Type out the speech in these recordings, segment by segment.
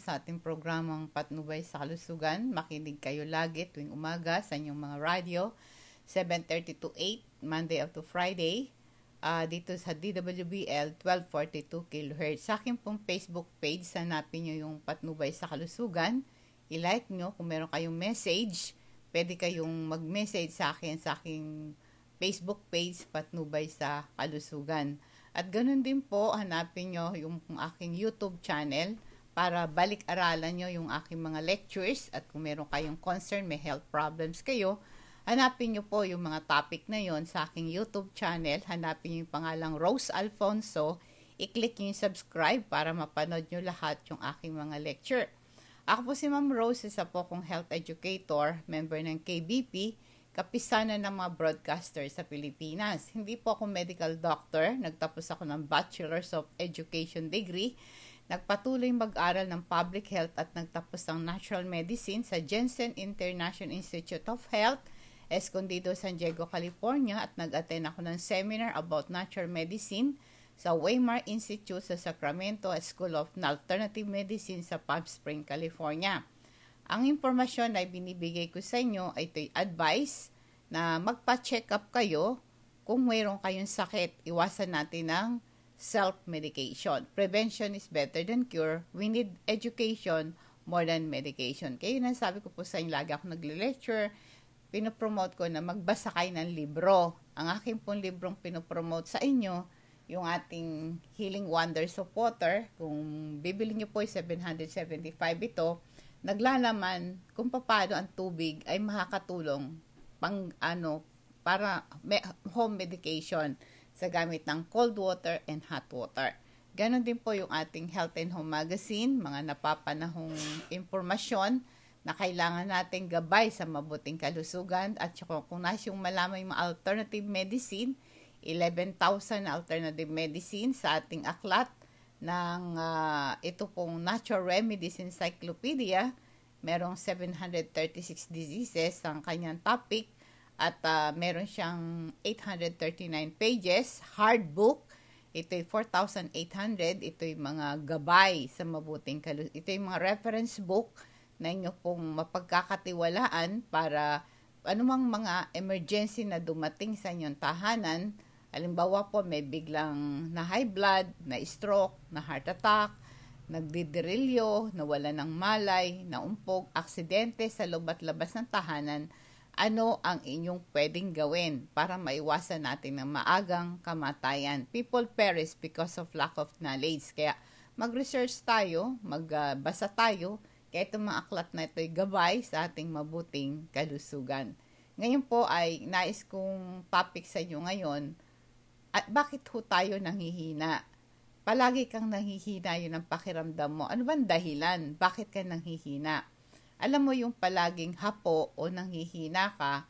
sa ating programang Patnubay sa Kalusugan. Makinig kayo lagi tuwing umaga sa inyong mga radio, 7.30 to 8, Monday up to Friday, uh, dito sa DWBL 1242 kHz. Sa akin pong Facebook page, sanapin nyo yung Patnubay sa Kalusugan. I-like nyo kung meron kayong message. Pwede kayong mag-message sa akin sa aking Facebook page, Patnubay sa Kalusugan. At ganun din po, hanapin nyo yung aking YouTube channel, para balik-aralan nyo yung aking mga lectures at kung meron kayong concern, may health problems kayo, hanapin nyo po yung mga topic na yon sa aking YouTube channel. Hanapin nyo yung pangalang Rose Alfonso. I-click nyo yung subscribe para mapanood nyo lahat yung aking mga lecture. Ako po si Ma'am Rose, isa po kong health educator, member ng KBP, kapisanan ng mga broadcaster sa Pilipinas. Hindi po ako medical doctor, nagtapos ako ng Bachelor's of Education degree, Nagpatuloy mag-aral ng public health at nagtapos ng natural medicine sa Jensen International Institute of Health, Escondido, San Diego, California at nag-attend ako ng seminar about natural medicine sa Waymar Institute sa Sacramento School of Alternative Medicine sa Palm Spring, California. Ang impormasyon na binibigay ko sa inyo ay ito'y advice na magpa-check up kayo kung mayroon kayong sakit. Iwasan natin ang self-medication. Prevention is better than cure. We need education more than medication. Kaya yun ang sabi ko po sa inyo, lagi ako nagle-lecture, pinopromote ko na magbasa kayo ng libro. Ang aking pong librong pinopromote sa inyo, yung ating Healing Wonders of Water. Kung bibili niyo po yung 775 ito, naglalaman kung paano ang tubig ay makakatulong pang ano, para me- home medication sa gamit ng cold water and hot water. Ganon din po yung ating Health and Home Magazine, mga napapanahong impormasyon na kailangan natin gabay sa mabuting kalusugan at saka kung nasa yung malaman yung alternative medicine, 11,000 alternative medicine sa ating aklat ng uh, ito pong Natural Remedies Encyclopedia. Merong 736 diseases ang kanyang topic at uh, meron siyang 839 pages, hard book. Ito'y 4,800. Ito'y mga gabay sa mabuting kalus. Ito'y mga reference book na inyo pong mapagkakatiwalaan para anumang mga emergency na dumating sa inyong tahanan. Halimbawa po, may biglang na high blood, na stroke, na heart attack, nagdidirilyo, nawala ng malay, naumpog, aksidente sa loob labas ng tahanan, ano ang inyong pwedeng gawin para maiwasan natin ng maagang kamatayan. People perish because of lack of knowledge. Kaya mag-research tayo, magbasa tayo, kaya itong mga aklat na ito'y gabay sa ating mabuting kalusugan. Ngayon po ay nais kong topic sa inyo ngayon, at bakit ho tayo nanghihina? Palagi kang nanghihina yun ang pakiramdam mo. Ano bang dahilan? Bakit ka nanghihina? alam mo yung palaging hapo o nanghihina ka,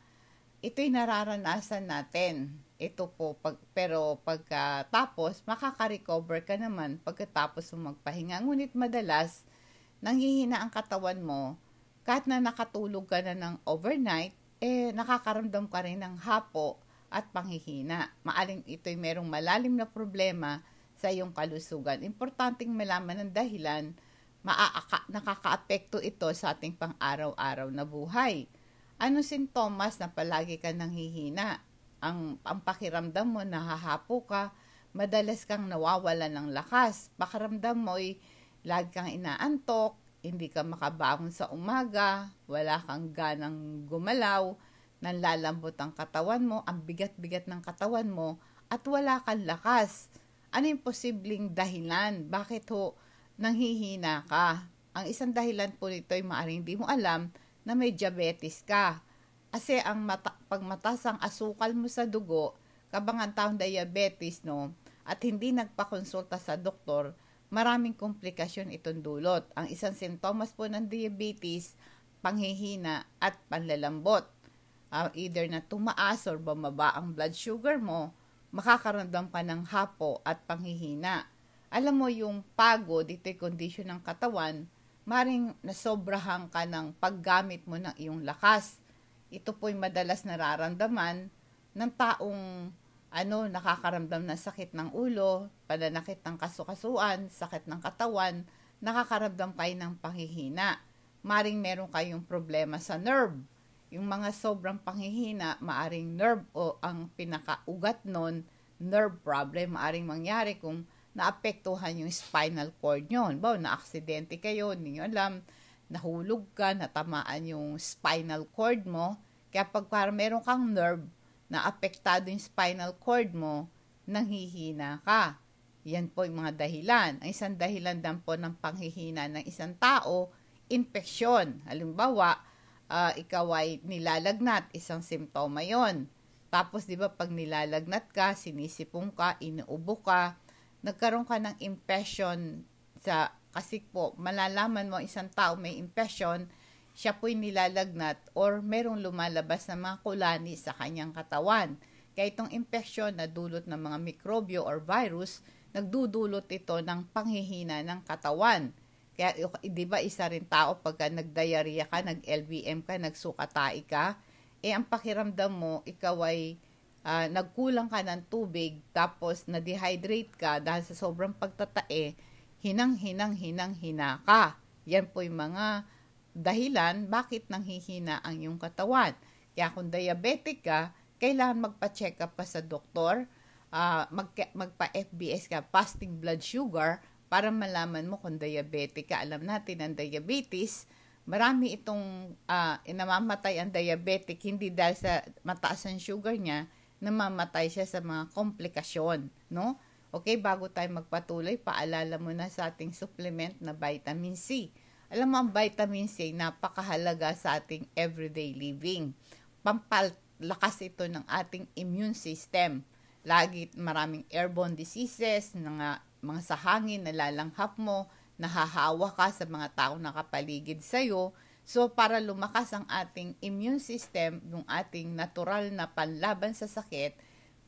ito'y nararanasan natin. Ito po, pag, pero pagkatapos, makaka-recover ka naman pagkatapos mo magpahinga. Ngunit madalas, nanghihina ang katawan mo, kahit na nakatulog ka na ng overnight, eh nakakaramdam ka rin ng hapo at panghihina. Maaling ito'y merong malalim na problema sa iyong kalusugan. Importanteng malaman ang dahilan maaaka, nakakaapekto ito sa ating pang-araw-araw na buhay. Ano sintomas na palagi ka nanghihina? Ang, pampakiramdam pakiramdam mo, nahahapo ka, madalas kang nawawala ng lakas. Pakiramdam mo ay lagi kang inaantok, hindi ka makabangon sa umaga, wala kang ganang gumalaw, nanlalambot ang katawan mo, ang bigat-bigat ng katawan mo, at wala kang lakas. Ano yung posibleng dahilan? Bakit ho nanghihina ka. Ang isang dahilan po nito ay maaaring hindi mo alam na may diabetes ka. Kasi ang mata- pagmatas ang asukal mo sa dugo, kabangan taong diabetes, no, at hindi nagpakonsulta sa doktor, maraming komplikasyon itong dulot. Ang isang sintomas po ng diabetes, panghihina at panlalambot. Uh, either na tumaas or bumaba ang blood sugar mo, makakaramdam ka ng hapo at panghihina alam mo yung pagod, ito yung condition ng katawan, maring nasobrahan ka ng paggamit mo ng iyong lakas. Ito po'y madalas nararamdaman ng taong ano, nakakaramdam ng sakit ng ulo, pananakit ng kasukasuan, sakit ng katawan, nakakaramdam kayo ng panghihina. Maring meron kayong problema sa nerve. Yung mga sobrang panghihina, maaring nerve o ang pinakaugat nun, nerve problem, maaring mangyari kung naapektuhan yung spinal cord nyo. Bawa, na-aksidente kayo, hindi nyo alam, nahulog ka, natamaan yung spinal cord mo. Kaya pag parang meron kang nerve na apektado yung spinal cord mo, nanghihina ka. Yan po yung mga dahilan. Ang isang dahilan din po ng panghihina ng isang tao, infeksyon. Halimbawa, uh, ikaw ay nilalagnat, isang simptoma yon. Tapos, di ba, pag nilalagnat ka, sinisipong ka, inuubo ka, nagkaroon ka ng impression sa kasi po malalaman mo isang tao may impression siya po'y nilalagnat or merong lumalabas na mga kulani sa kanyang katawan. Kaya itong impeksyon na dulot ng mga mikrobyo or virus, nagdudulot ito ng panghihina ng katawan. Kaya, di ba, isa rin tao pagka nag ka, nag-LVM ka, nagsukatay ka, eh ang pakiramdam mo, ikaw ay uh, nagkulang ka ng tubig tapos na-dehydrate ka dahil sa sobrang pagtatae, hinang hinang hinang hina ka. Yan po yung mga dahilan bakit nanghihina ang iyong katawan. Kaya kung diabetic ka, kailangan magpa-check up ka sa doktor, uh, ah, mag- magpa-FBS ka, fasting blood sugar, para malaman mo kung diabetic ka. Alam natin ang diabetes, marami itong uh, inamamatay ang diabetic, hindi dahil sa mataas ang sugar niya, namamatay siya sa mga komplikasyon, no? Okay, bago tayo magpatuloy, paalala muna sa ating supplement na vitamin C. Alam mo, ang vitamin C, napakahalaga sa ating everyday living. Pampalakas ito ng ating immune system. Lagi maraming airborne diseases, mga, mga sa hangin, lalanghap mo, nahahawa ka sa mga tao na kapaligid sa'yo, So, para lumakas ang ating immune system, yung ating natural na panlaban sa sakit,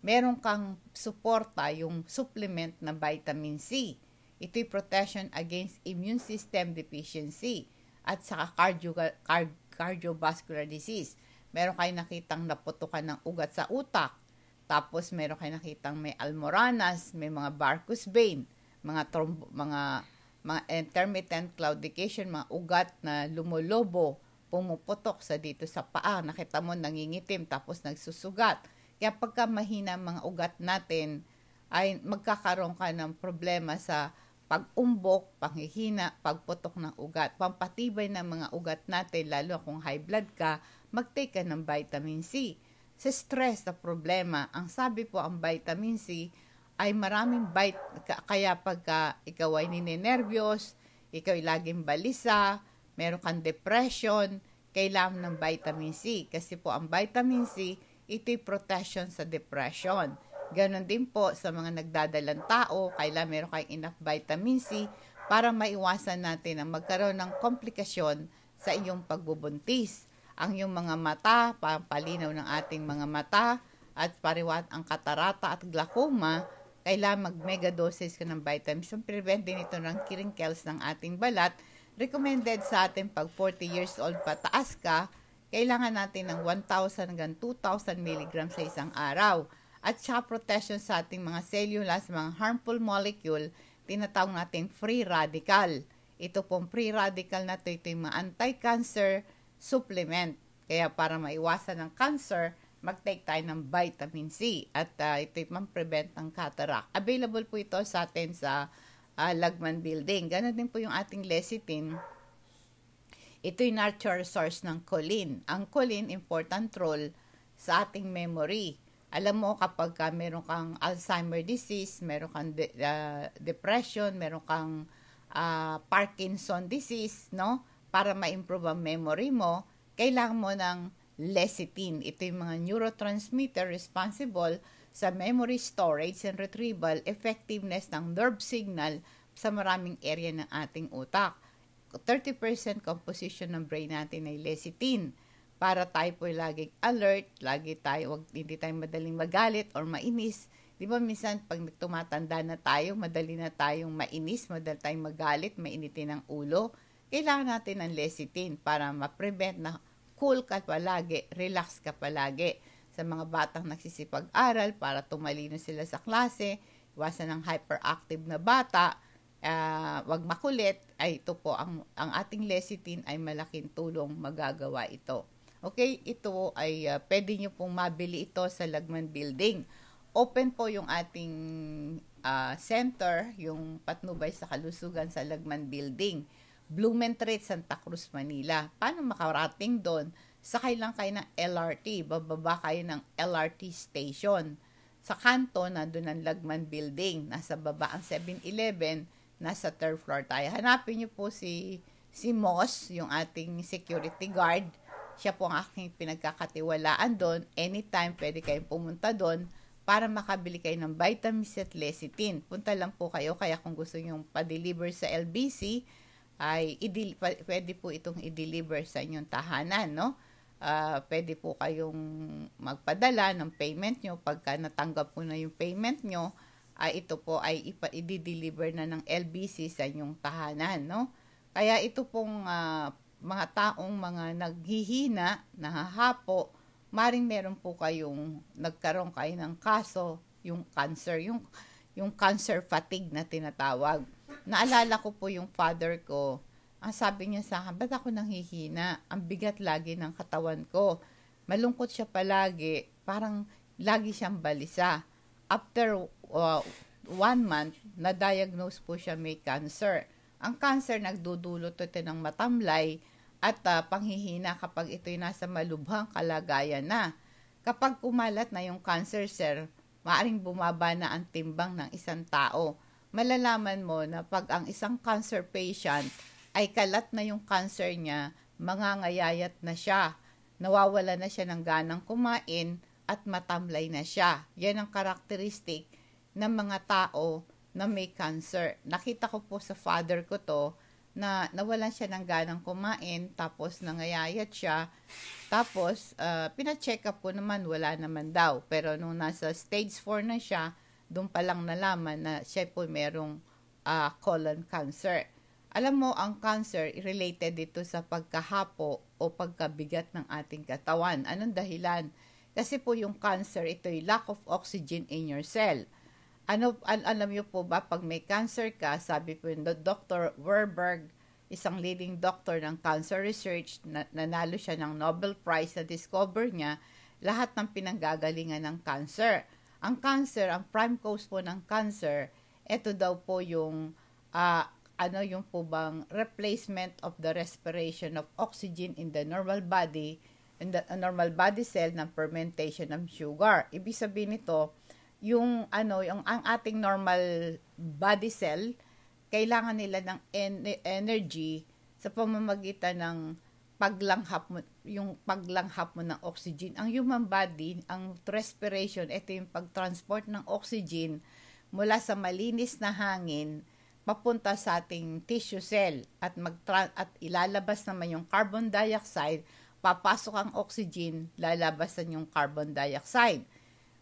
meron kang suporta yung supplement na vitamin C. Ito'y protection against immune system deficiency at saka cardio, card, cardiovascular disease. Meron kayo nakitang naputukan ng ugat sa utak. Tapos meron kayo nakitang may almoranas, may mga Barcus vein, mga trombo, mga mga intermittent claudication, mga ugat na lumulobo, pumuputok sa dito sa paa, nakita mo nangingitim tapos nagsusugat. Kaya pagka mahina mga ugat natin, ay magkakaroon ka ng problema sa pag-umbok, panghihina, pagputok ng ugat. Pampatibay ng mga ugat natin, lalo kung high blood ka, mag-take ka ng vitamin C. Sa stress na problema, ang sabi po ang vitamin C, ay maraming bite. Kaya pagka ikaw ay ninenervyos, ikaw ay laging balisa, meron kang depression, kailangan ng vitamin C. Kasi po ang vitamin C, ito'y protection sa depression. Ganon din po sa mga nagdadalang tao, kailangan meron kayong enough vitamin C para maiwasan natin ang magkaroon ng komplikasyon sa iyong pagbubuntis. Ang iyong mga mata, pampalinaw ng ating mga mata, at pariwat ang katarata at glaucoma kailangan mag-mega doses ka ng vitamins to prevent din ito ng crinkles ng ating balat. Recommended sa atin pag 40 years old pataas ka, kailangan natin ng 1,000 hanggang 2,000 mg sa isang araw. At siya protection sa ating mga cellular sa mga harmful molecule, tinatawag natin free radical. Ito pong free radical na ito, ito yung mga anti-cancer supplement. Kaya para maiwasan ng cancer, mag-take tayo ng vitamin C at uh, ito yung prevent ng cataract. Available po ito sa atin sa uh, Lagman Building. Ganon din po yung ating lecithin. Ito yung natural source ng choline. Ang choline, important role sa ating memory. Alam mo kapag ka meron kang Alzheimer disease, meron kang de- uh, depression, meron kang uh, Parkinson disease, no? Para ma-improve ang memory mo, kailangan mo ng Lecithin. Ito yung mga neurotransmitter responsible sa memory storage and retrieval effectiveness ng nerve signal sa maraming area ng ating utak. 30% composition ng brain natin ay lecithin. Para tayo po laging alert, lagi tayo, wag, hindi tayo madaling magalit or mainis. Di ba minsan pag tumatanda na tayo, madali na tayong mainis, madali tayong magalit, mainitin ang ulo. Kailangan natin ng lecithin para ma-prevent na cool ka palagi, relax ka palagi sa mga batang nagsisipag-aral para tumalino sila sa klase, iwasan ng hyperactive na bata, uh, wag makulit, ay ito po, ang, ang ating lecithin ay malaking tulong magagawa ito. Okay, ito ay uh, pwede nyo pong mabili ito sa Lagman Building. Open po yung ating uh, center, yung Patnubay sa Kalusugan sa Lagman Building. Blumentritt, Santa Cruz, Manila. Paano makarating doon? Sakay lang kayo ng LRT, bababa kayo ng LRT station. Sa kanto, nandun ang Lagman Building. Nasa baba ang 7-Eleven, nasa third floor tayo. Hanapin niyo po si, si Moss, yung ating security guard. Siya po ang aking pinagkakatiwalaan doon. Anytime pwede kayong pumunta doon para makabili kayo ng vitamins at lecithin. Punta lang po kayo. Kaya kung gusto nyo pa-deliver sa LBC, ay idil- pwede po itong i-deliver sa inyong tahanan, no? Uh, pwede po kayong magpadala ng payment nyo. Pagka natanggap po na yung payment nyo, ay ito po ay ipa- i-deliver na ng LBC sa inyong tahanan, no? Kaya ito pong uh, mga taong mga naghihina, nahahapo, maring meron po kayong nagkaroon kayo ng kaso, yung cancer, yung yung cancer fatigue na tinatawag naalala ko po yung father ko. Ang sabi niya sa akin, ba't ako nanghihina? Ang bigat lagi ng katawan ko. Malungkot siya palagi. Parang lagi siyang balisa. After uh, one month, na-diagnose po siya may cancer. Ang cancer nagdudulot ito ng matamlay at uh, panghihina kapag ito'y nasa malubhang kalagayan na. Kapag kumalat na yung cancer, sir, maaaring bumaba na ang timbang ng isang tao malalaman mo na pag ang isang cancer patient ay kalat na yung cancer niya, mangangayayat na siya, nawawala na siya ng ganang kumain at matamlay na siya. Yan ang karakteristik ng mga tao na may cancer. Nakita ko po sa father ko to na nawalan siya ng ganang kumain, tapos nangayayat siya. Tapos, uh, pina-check up ko naman, wala naman daw. Pero nung nasa stage 4 na siya, doon pa lang nalaman na siya po merong uh, colon cancer. Alam mo, ang cancer related dito sa pagkahapo o pagkabigat ng ating katawan. Anong dahilan? Kasi po yung cancer, ito yung lack of oxygen in your cell. Ano, al- alam niyo po ba, pag may cancer ka, sabi po yung Dr. Werberg, isang leading doctor ng cancer research, na, nanalo siya ng Nobel Prize na discover niya lahat ng pinanggagalingan ng cancer. Ang cancer, ang prime cause po ng cancer, ito daw po yung uh, ano yung po bang replacement of the respiration of oxygen in the normal body in the uh, normal body cell ng fermentation ng sugar. Ibig sabihin nito, yung ano, yung ang ating normal body cell kailangan nila ng en- energy sa pamamagitan ng paglanghap mo yung paglanghap mo ng oxygen. Ang human body, ang respiration, ito yung pagtransport ng oxygen mula sa malinis na hangin papunta sa ating tissue cell at mag at ilalabas naman yung carbon dioxide, papasok ang oxygen, lalabasan yung carbon dioxide.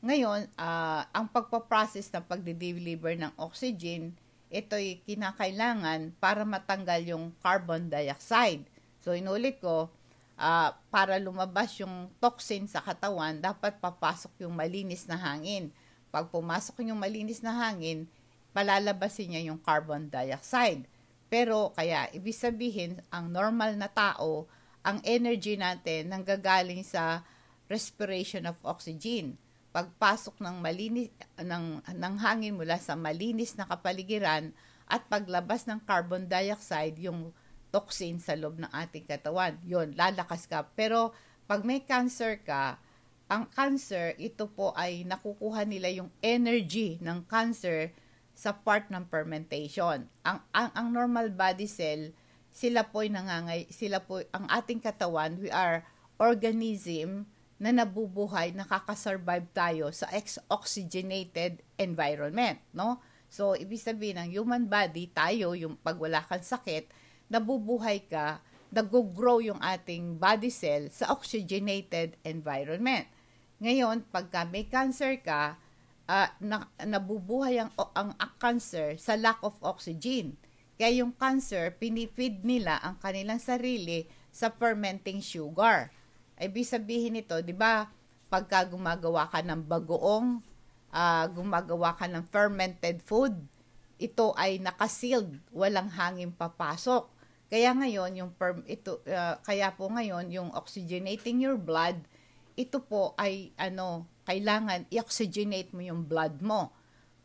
Ngayon, uh, ang pagpaprocess ng pagde-deliver ng oxygen, ito'y kinakailangan para matanggal yung carbon dioxide So, inulit ko, uh, para lumabas yung toxin sa katawan, dapat papasok yung malinis na hangin. Pag pumasok yung malinis na hangin, palalabasin niya yung carbon dioxide. Pero kaya, ibig sabihin, ang normal na tao, ang energy natin nanggagaling sa respiration of oxygen. Pagpasok ng malinis ng ng hangin mula sa malinis na kapaligiran at paglabas ng carbon dioxide yung toxin sa loob ng ating katawan. Yun, lalakas ka. Pero pag may cancer ka, ang cancer, ito po ay nakukuha nila yung energy ng cancer sa part ng fermentation. Ang, ang, ang normal body cell, sila po ay nangangay, sila po, ang ating katawan, we are organism na nabubuhay, nakakasurvive tayo sa ex-oxygenated environment, no? So, ibig sabihin ng human body, tayo, yung pag wala kang sakit, nabubuhay ka, nag-grow yung ating body cell sa oxygenated environment. Ngayon, pagka may cancer ka, uh, na, nabubuhay ang, ang, cancer sa lack of oxygen. Kaya yung cancer, pinifeed nila ang kanilang sarili sa fermenting sugar. Ibig sabihin nito, di ba, pagka gumagawa ka ng bagoong, uh, gumagawa ka ng fermented food, ito ay nakasealed, walang hangin papasok. Kaya ngayon yung perm ito uh, kaya po ngayon yung oxygenating your blood ito po ay ano kailangan i-oxygenate mo yung blood mo.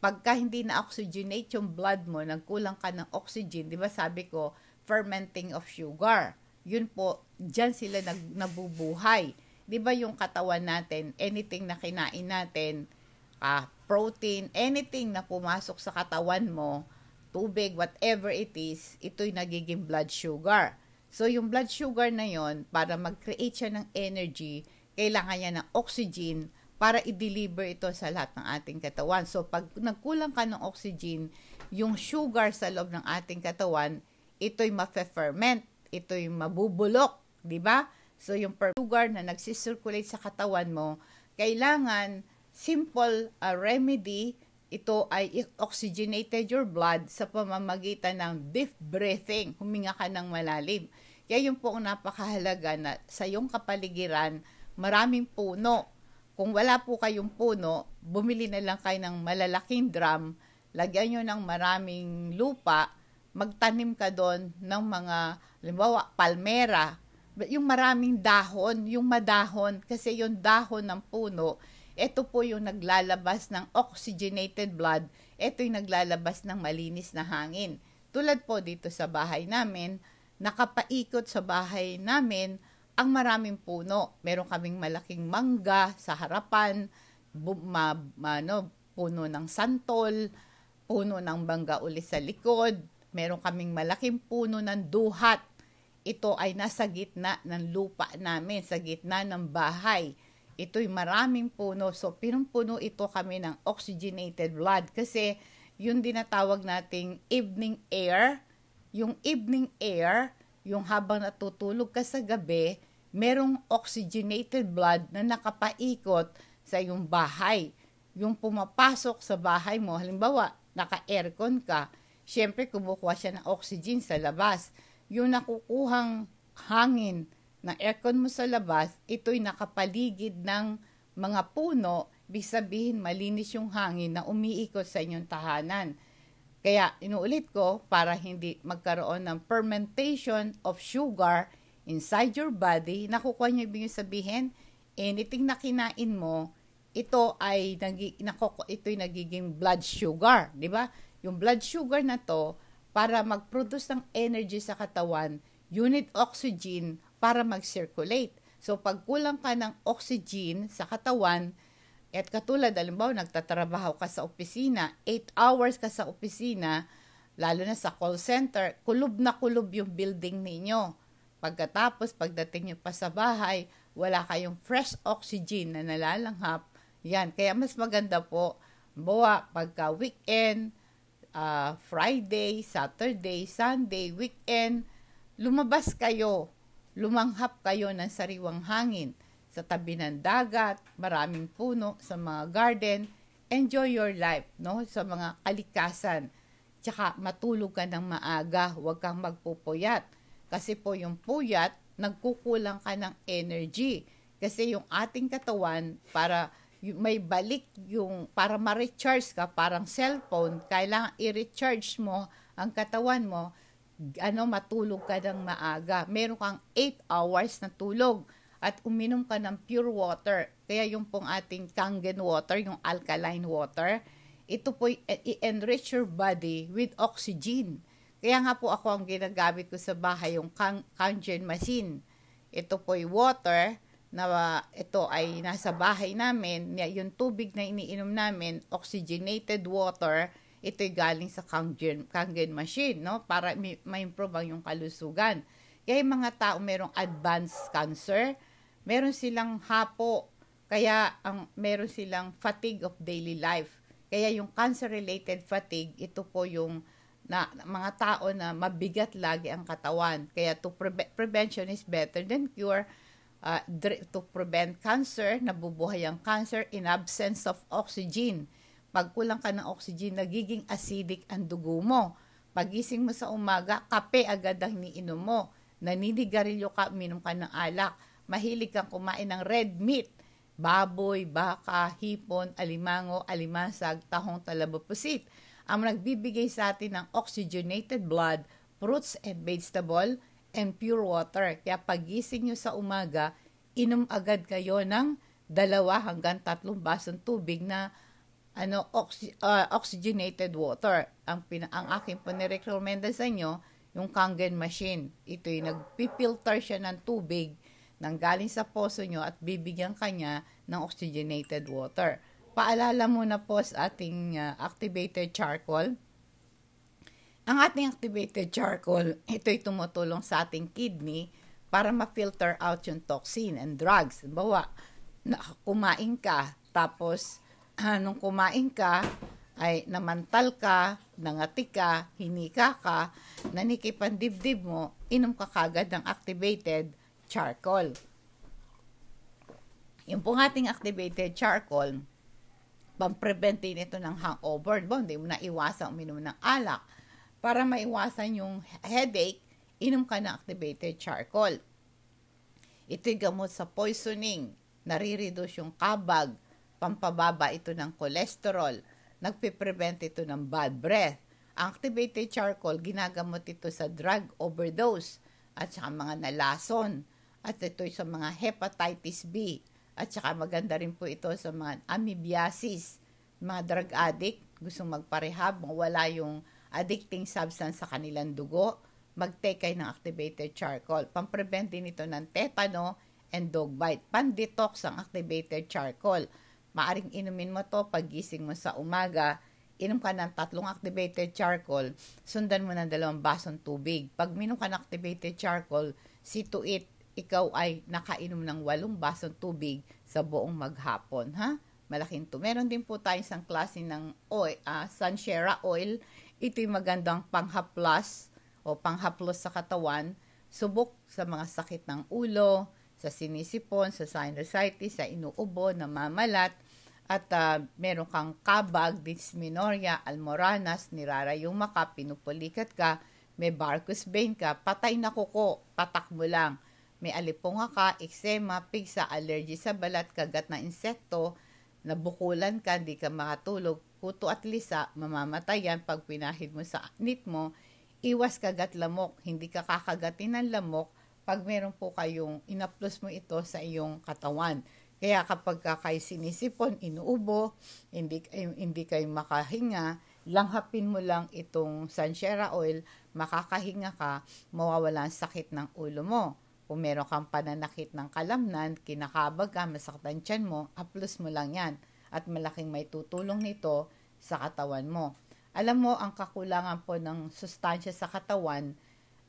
Pagka hindi na-oxygenate yung blood mo, nagkulang ka ng oxygen, 'di ba sabi ko, fermenting of sugar. Yun po, diyan sila nag, nabubuhay. 'Di ba yung katawan natin, anything na kinain natin, ah, protein, anything na pumasok sa katawan mo, tubig, whatever it is, ito'y nagiging blood sugar. So, yung blood sugar na yon para mag-create siya ng energy, kailangan niya ng oxygen para i-deliver ito sa lahat ng ating katawan. So, pag nagkulang ka ng oxygen, yung sugar sa loob ng ating katawan, ito'y ma-ferment, ito'y mabubulok, di ba? So, yung sugar na nagsisirculate sa katawan mo, kailangan simple uh, remedy ito ay oxygenated your blood sa pamamagitan ng deep breathing. Huminga ka ng malalim. Kaya yun po ang napakahalaga na sa iyong kapaligiran, maraming puno. Kung wala po kayong puno, bumili na lang kayo ng malalaking drum, lagyan nyo ng maraming lupa, magtanim ka doon ng mga, limbawa, palmera, yung maraming dahon, yung madahon, kasi yung dahon ng puno, ito po yung naglalabas ng oxygenated blood, ito yung naglalabas ng malinis na hangin. Tulad po dito sa bahay namin, nakapaikot sa bahay namin ang maraming puno. Meron kaming malaking mangga sa harapan, bu- ma, ma, ano, puno ng santol, puno ng bangga uli sa likod, meron kaming malaking puno ng duhat. Ito ay nasa gitna ng lupa namin, sa gitna ng bahay Ito'y maraming puno. So, pinumpuno ito kami ng oxygenated blood kasi yun dinatawag nating evening air. Yung evening air, yung habang natutulog ka sa gabi, merong oxygenated blood na nakapaikot sa yung bahay. Yung pumapasok sa bahay mo, halimbawa, naka-aircon ka, syempre kumukuha siya ng oxygen sa labas. Yung nakukuhang hangin, ng aircon mo sa labas, ito'y nakapaligid ng mga puno, bisabihin malinis yung hangin na umiikot sa inyong tahanan. Kaya inuulit ko para hindi magkaroon ng fermentation of sugar inside your body. Nakukuha niyo ibig sabihin, anything na kinain mo, ito ay nagi, nakuku, ito'y nagiging blood sugar, di ba? Yung blood sugar na to, para mag-produce ng energy sa katawan, unit oxygen para mag-circulate. So, pag kulang ka ng oxygen sa katawan, at katulad, alimbawa, nagtatrabaho ka sa opisina, 8 hours ka sa opisina, lalo na sa call center, kulob na kulob yung building ninyo. Pagkatapos, pagdating nyo pa sa bahay, wala kayong fresh oxygen na nalalanghap. Yan, kaya mas maganda po, bawa pagka weekend, uh, Friday, Saturday, Sunday, weekend, lumabas kayo Lumanghap kayo ng sariwang hangin sa tabi ng dagat, maraming puno sa mga garden. Enjoy your life, no? Sa mga kalikasan. Tsaka matulog ka ng maaga, huwag kang magpupuyat. Kasi po yung puyat, nagkukulang ka ng energy. Kasi yung ating katawan, para may balik yung, para ma-recharge ka, parang cellphone, kailangan i-recharge mo ang katawan mo ano, matulog ka ng maaga. Meron kang 8 hours na tulog at uminom ka ng pure water. Kaya yung pong ating Kangen water, yung alkaline water, ito po i-enrich your body with oxygen. Kaya nga po ako ang ginagamit ko sa bahay, yung Kang Kangen machine. Ito po yung water na ito ay nasa bahay namin, yung tubig na iniinom namin, oxygenated water, ito galing sa Kangen, Kangen machine, no? Para ma-improve ang yung kalusugan. Kaya yung mga tao merong advanced cancer, meron silang hapo, kaya ang meron silang fatigue of daily life. Kaya yung cancer-related fatigue, ito po yung na mga tao na mabigat lagi ang katawan. Kaya to pre- prevention is better than cure. Uh, to prevent cancer, nabubuhay ang cancer in absence of oxygen pagkulang ka ng oxygen, nagiging acidic ang dugo mo. Pagising mo sa umaga, kape agad ang iniinom mo. Naninigarilyo ka, minom ka ng alak. Mahilig kang kumain ng red meat. Baboy, baka, hipon, alimango, alimasag, tahong talabapusit. Ang nagbibigay sa atin ng oxygenated blood, fruits and vegetable, and pure water. Kaya pagising nyo sa umaga, inom agad kayo ng dalawa hanggang tatlong basong tubig na ano oxy, uh, oxygenated water. Ang pina, ang aking pinirekomenda sa inyo, yung Kangen machine. Ito yung nagpipilter siya ng tubig nang galing sa poso nyo at bibigyan kanya ng oxygenated water. Paalala muna po sa ating uh, activated charcoal. Ang ating activated charcoal, ito'y tumutulong sa ating kidney para ma-filter out yung toxin and drugs. Bawa, na kumain ka, tapos Ah, nung kumain ka, ay namantal ka, nangati ka, hinika ka, nanikipan dibdib mo, inom ka kagad ng activated charcoal. Yung pong ating activated charcoal, pang-prevent din ito ng hangover. Diba? Hindi mo na uminom ng alak. Para maiwasan yung headache, inom ka ng activated charcoal. Ito'y gamot sa poisoning, narireduce yung kabag, pampababa ito ng cholesterol, nagpe-prevent ito ng bad breath. activated charcoal, ginagamot ito sa drug overdose at sa mga nalason at ito sa mga hepatitis B at saka maganda rin po ito sa mga amoebiasis, mga drug addict, gustong magparehab, mawala yung addicting substance sa kanilang dugo, mag-take kayo ng activated charcoal. Pamprevent din ito ng tetano and dog bite. Pan-detox ang activated charcoal Maaring inumin mo to pagising mo sa umaga, inom ka ng tatlong activated charcoal, sundan mo ng dalawang basong tubig. Pag minom ka ng activated charcoal, see to it, ikaw ay nakainom ng walong basong tubig sa buong maghapon. Ha? Malaking to. Meron din po tayo isang klase ng oil, uh, ah, sunshera oil. Ito'y magandang panghaplas o panghaplos sa katawan. Subok sa mga sakit ng ulo, sa sinisipon, sa sinusitis, sa inuubo, namamalat, at uh, meron kang kabag, dysmenorrhea, almoranas, nirarayong ka, pinupulikat ka, may Barkus vein ka, patay na kuko, patak mo lang. May alipunga ka, eksema, pigsa, allergy sa balat, kagat na insekto, nabukulan ka, hindi ka makatulog, kuto at lisa, mamamatay yan pag pinahid mo sa anit mo, iwas kagat lamok, hindi ka kakagatin ng lamok, pag meron po kayong, inaplos mo ito sa iyong katawan. Kaya kapag kay sinisipon, inuubo, hindi, hindi kayo makahinga, langhapin mo lang itong sunshera oil, makakahinga ka, mawawala ang sakit ng ulo mo. Kung meron kang pananakit ng kalamnan, kinakabag ka, masaktan tiyan mo, aplos mo lang yan. At malaking may tutulong nito sa katawan mo. Alam mo, ang kakulangan po ng sustansya sa katawan,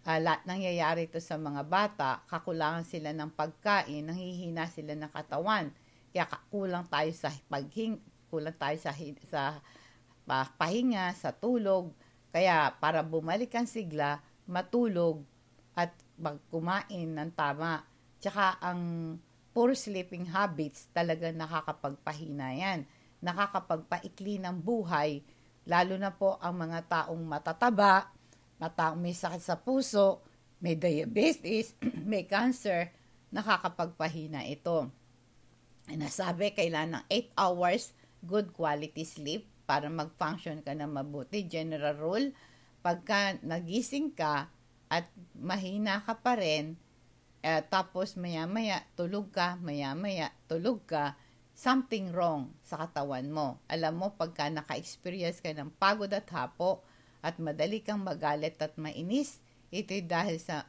uh, lahat nangyayari ito sa mga bata, kakulangan sila ng pagkain, nanghihina sila ng katawan. Kaya kulang tayo sa paghing, kulang tayo sa sa pahinga, sa tulog. Kaya para bumalik ang sigla, matulog at magkumain ng tama. Tsaka ang poor sleeping habits talaga nakakapagpahina yan. Nakakapagpaikli ng buhay, lalo na po ang mga taong matataba, na may sakit sa puso, may diabetes, may cancer, nakakapagpahina ito. Nasabi, kailan ng 8 hours good quality sleep para mag-function ka na mabuti. General rule, pagka nagising ka at mahina ka pa rin, eh, tapos maya-maya tulog ka, maya-maya tulog ka, something wrong sa katawan mo. Alam mo, pagka naka-experience ka ng pagod at hapo, at madali kang magalit at mainis, ito'y dahil sa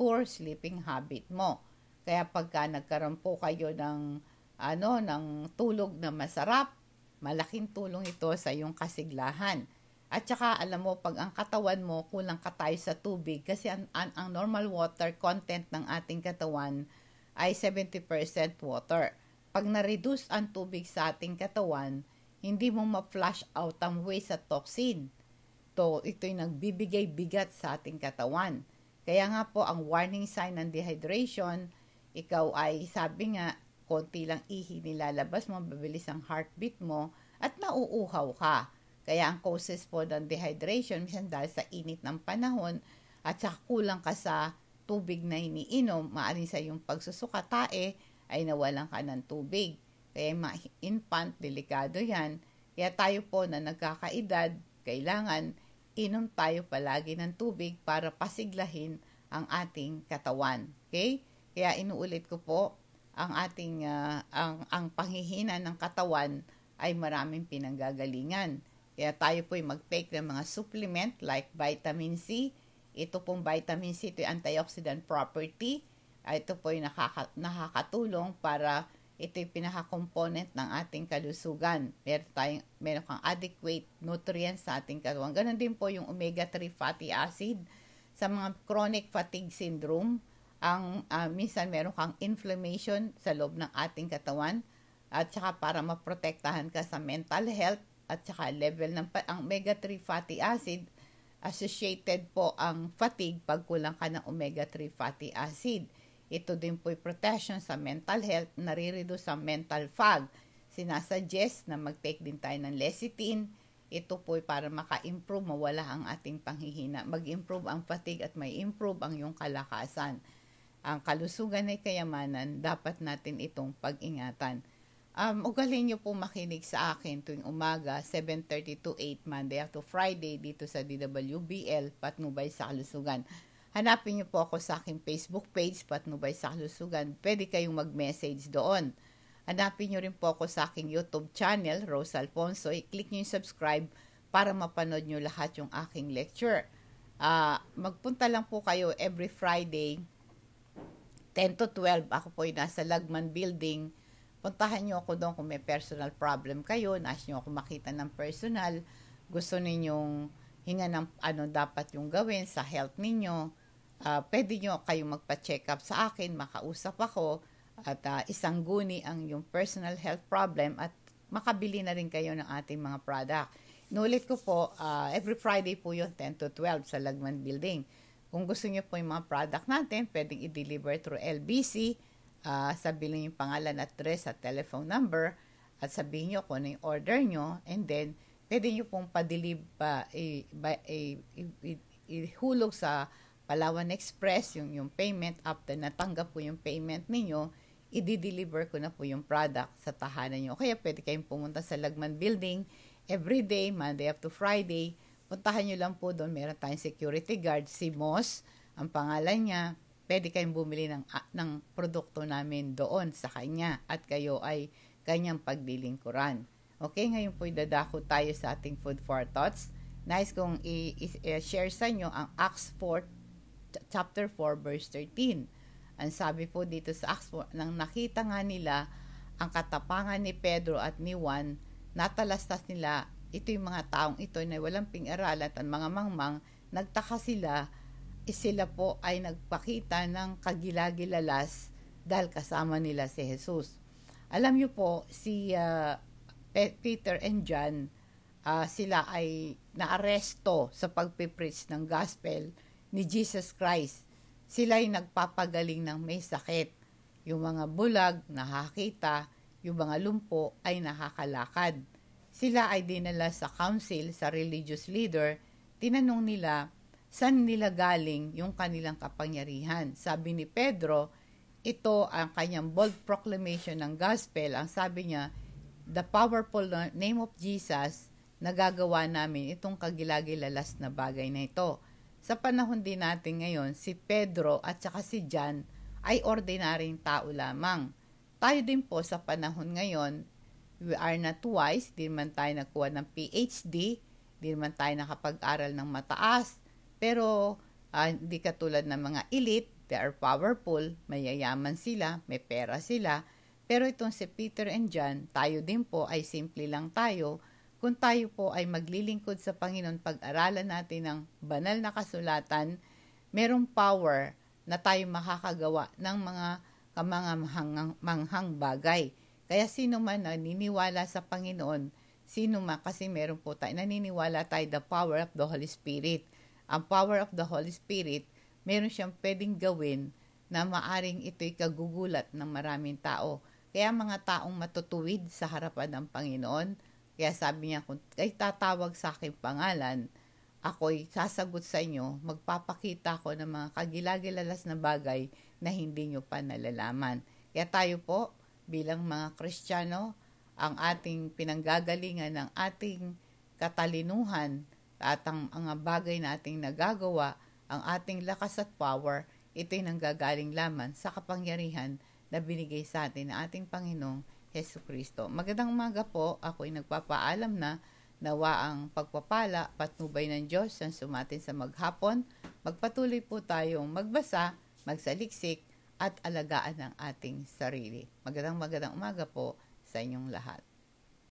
poor sleeping habit mo. Kaya pagka nagkaroon po kayo ng ano ng tulog na masarap, malaking tulong ito sa iyong kasiglahan. At saka alam mo pag ang katawan mo kulang ka tayo sa tubig kasi ang, ang, ang normal water content ng ating katawan ay 70% water. Pag na-reduce ang tubig sa ating katawan, hindi mo ma-flush out ang waste at toxin to, ito'y nagbibigay bigat sa ating katawan. Kaya nga po, ang warning sign ng dehydration, ikaw ay sabi nga, konti lang ihi nilalabas mo, mabilis ang heartbeat mo, at nauuhaw ka. Kaya ang causes po ng dehydration, minsan dahil sa init ng panahon, at sa kulang ka sa tubig na iniinom, maaaring sa iyong pagsusukatae, ay nawalan ka ng tubig. Kaya ma-infant, delikado yan. Kaya tayo po na nagkakaedad, kailangan inom tayo palagi ng tubig para pasiglahin ang ating katawan. Okay? Kaya inuulit ko po, ang ating uh, ang ang panghihina ng katawan ay maraming pinanggagalingan. Kaya tayo po ay mag-take ng mga supplement like vitamin C. Ito pong vitamin C, ito yung antioxidant property. Ah, ito po ay nakaka- nakakatulong para ito yung pinaka-component ng ating kalusugan. Meron, tayong, meron kang adequate nutrients sa ating katawan. Ganon din po yung omega-3 fatty acid sa mga chronic fatigue syndrome. Ang uh, minsan meron kang inflammation sa loob ng ating katawan at saka para maprotektahan ka sa mental health at saka level ng ang omega-3 fatty acid associated po ang fatigue pag kulang ka ng omega-3 fatty acid ito din po'y protection sa mental health, narireduce sa mental fog. Sinasuggest na mag-take din tayo ng lecithin. Ito po'y para maka-improve, mawala ang ating panghihina. Mag-improve ang fatigue at may improve ang iyong kalakasan. Ang kalusugan ay kayamanan, dapat natin itong pag-ingatan. Um, ugalin niyo po makinig sa akin tuwing umaga, 7.30 to 8, Monday to Friday, dito sa DWBL, Patnubay sa Kalusugan. Hanapin niyo po ako sa aking Facebook page, Patnubay sa Kalusugan. Pwede kayong mag-message doon. Hanapin niyo rin po ako sa aking YouTube channel, Rose Alfonso. I-click niyo yung subscribe para mapanood niyo lahat yung aking lecture. Uh, magpunta lang po kayo every Friday, 10 to 12. Ako po ay nasa Lagman Building. Puntahan niyo ako doon kung may personal problem kayo. Naas niyo ako makita ng personal. Gusto ninyong hinga ng ano dapat yung gawin sa health ninyo uh, pwede nyo kayo magpa-check up sa akin, makausap ako, at uh, isang guni ang yung personal health problem at makabili na rin kayo ng ating mga product. Inulit ko po, uh, every Friday po yun, 10 to 12 sa Lagman Building. Kung gusto niyo po yung mga product natin, pwedeng i-deliver through LBC. Uh, sabihin niyo yung pangalan, address, at telephone number. At sabihin niyo kung ano yung order niyo. And then, pwede niyo pong pa-deliver, uh, ihulog sa Palawan Express, yung, yung payment, after natanggap ko yung payment niyo i-deliver ko na po yung product sa tahanan nyo. Kaya pwede kayong pumunta sa Lagman Building every day, Monday up to Friday. Puntahan nyo lang po doon. Meron tayong security guard, si Moss, ang pangalan niya. Pwede kayong bumili ng, ah, ng produkto namin doon sa kanya at kayo ay kanyang paglilingkuran. Okay, ngayon po dadako tayo sa ating Food for Thoughts. Nice kong i-share sa inyo ang Acts 4 chapter 4 verse 13. Ang sabi po dito sa Acts, nang nakita nga nila ang katapangan ni Pedro at ni Juan, natalastas nila, ito yung mga taong ito na walang ping-aral at mga mangmang, nagtaka sila, eh sila po ay nagpakita ng kagilagilalas dahil kasama nila si Jesus. Alam niyo po, si uh, Peter and John, uh, sila ay naaresto sa pagpipreach ng gospel ni Jesus Christ. Sila'y nagpapagaling ng may sakit. Yung mga bulag, nakakita, yung mga lumpo ay nakakalakad. Sila ay dinala sa council, sa religious leader. Tinanong nila, saan nila galing yung kanilang kapangyarihan? Sabi ni Pedro, ito ang kanyang bold proclamation ng gospel. Ang sabi niya, the powerful name of Jesus, nagagawa namin itong kagilagilalas na bagay na ito sa panahon din natin ngayon, si Pedro at saka si John ay ordinaryong tao lamang. Tayo din po sa panahon ngayon, we are not twice, di man tayo nakuha ng PhD, di man tayo nakapag-aral ng mataas, pero uh, hindi katulad ng mga elite, they are powerful, mayayaman sila, may pera sila, pero itong si Peter and John, tayo din po ay simple lang tayo, kung tayo po ay maglilingkod sa Panginoon, pag-aralan natin ang banal na kasulatan, merong power na tayo makakagawa ng mga kamangamanghang manghang bagay. Kaya sino man naniniwala sa Panginoon, sino man kasi meron po tayo, naniniwala tayo the power of the Holy Spirit. Ang power of the Holy Spirit, meron siyang pwedeng gawin na maaring ito'y kagugulat ng maraming tao. Kaya mga taong matutuwid sa harapan ng Panginoon, kaya sabi niya, kung ay tatawag sa aking pangalan, ako'y sasagot sa inyo, magpapakita ko ng mga kagilagilalas na bagay na hindi nyo pa nalalaman. Kaya tayo po, bilang mga Kristiyano, ang ating pinanggagalingan ng ating katalinuhan at ang mga bagay na ating nagagawa, ang ating lakas at power, ito'y nanggagaling laman sa kapangyarihan na binigay sa atin ng ating Panginoong Heso Kristo. Magandang umaga po, ako'y nagpapaalam na nawa ang pagpapala, patnubay ng Diyos ang sumatin sa maghapon. Magpatuloy po tayong magbasa, magsaliksik, at alagaan ang ating sarili. Magandang magandang umaga po sa inyong lahat.